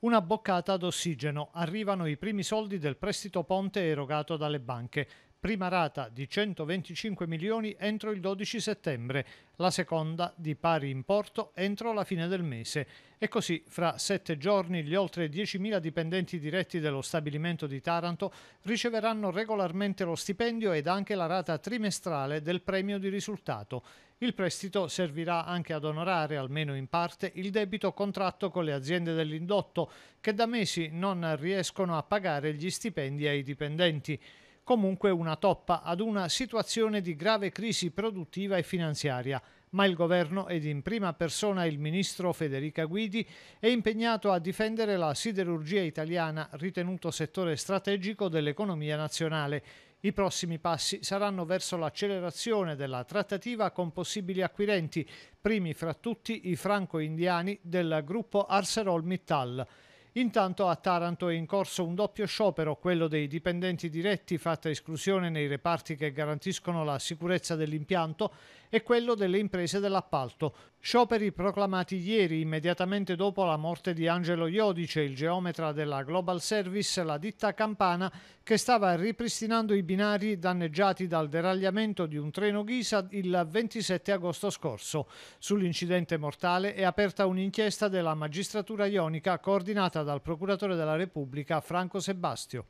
Una boccata d'ossigeno. Arrivano i primi soldi del prestito ponte erogato dalle banche prima rata di 125 milioni entro il 12 settembre, la seconda di pari importo entro la fine del mese. E così fra sette giorni gli oltre 10.000 dipendenti diretti dello stabilimento di Taranto riceveranno regolarmente lo stipendio ed anche la rata trimestrale del premio di risultato. Il prestito servirà anche ad onorare, almeno in parte, il debito contratto con le aziende dell'indotto, che da mesi non riescono a pagare gli stipendi ai dipendenti comunque una toppa ad una situazione di grave crisi produttiva e finanziaria ma il governo ed in prima persona il ministro Federica Guidi è impegnato a difendere la siderurgia italiana, ritenuto settore strategico dell'economia nazionale. I prossimi passi saranno verso l'accelerazione della trattativa con possibili acquirenti, primi fra tutti i franco-indiani del gruppo ArcelorMittal. Intanto a Taranto è in corso un doppio sciopero, quello dei dipendenti diretti fatta esclusione nei reparti che garantiscono la sicurezza dell'impianto e quello delle imprese dell'appalto. Scioperi proclamati ieri, immediatamente dopo la morte di Angelo Iodice, il geometra della Global Service, la ditta campana che stava ripristinando i binari danneggiati dal deragliamento di un treno Ghisa il 27 agosto scorso. Sull'incidente mortale è aperta un'inchiesta della magistratura ionica coordinata dal procuratore della Repubblica Franco Sebastio.